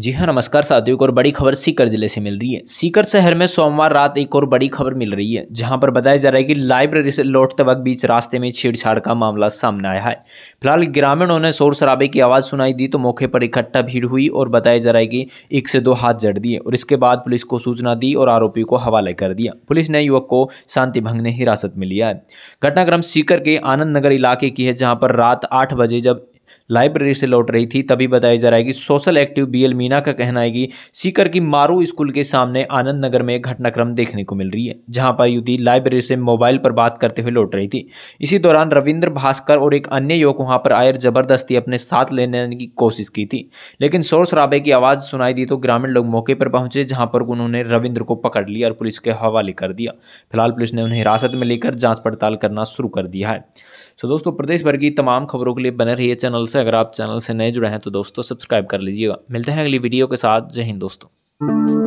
जी हाँ नमस्कार साथियों एक और बड़ी खबर सीकर जिले से मिल रही है सीकर शहर में सोमवार रात एक और बड़ी खबर मिल रही है जहां पर बताया जा रहा है कि लाइब्रेरी से लौटते वक्त बीच रास्ते में छेड़छाड़ का मामला सामने आया है फिलहाल ग्रामीणों ने शोर शराबे की आवाज़ सुनाई दी तो मौके पर इकट्ठा भीड़ हुई और बताया जा रहा है कि एक से दो हाथ जड़ दिए और इसके बाद पुलिस को सूचना दी और आरोपी को हवाले कर दिया पुलिस ने युवक को शांति भंग ने हिरासत में लिया है घटनाक्रम सीकर के आनंद नगर इलाके की है जहाँ पर रात आठ बजे जब लाइब्रेरी से लौट रही थी तभी बताई जा रहा है कि सोशल एक्टिव बीएल मीना का कहना है कि सीकर की मारू स्कूल के सामने आनंद नगर में घटनाक्रम देखने को मिल रही है जहां पर युवती लाइब्रेरी से मोबाइल पर बात करते हुए लौट रही थी इसी दौरान रविंद्र भास्कर और एक अन्य युवक वहां पर आयर जबरदस्ती अपने साथ लेने की कोशिश की थी लेकिन शोर शराबे की आवाज़ सुनाई दी तो ग्रामीण लोग मौके पर पहुंचे जहां पर उन्होंने रविंद्र को पकड़ लिया और पुलिस के हवाले कर दिया फिलहाल पुलिस ने उन्हें हिरासत में लेकर जांच पड़ताल करना शुरू कर दिया है सो दोस्तों प्रदेश भर की तमाम खबरों के लिए बने रहिए चैनल से अगर आप चैनल से नए जुड़े हैं तो दोस्तों सब्सक्राइब कर लीजिएगा मिलते हैं अगली वीडियो के साथ जय हिंद दोस्तों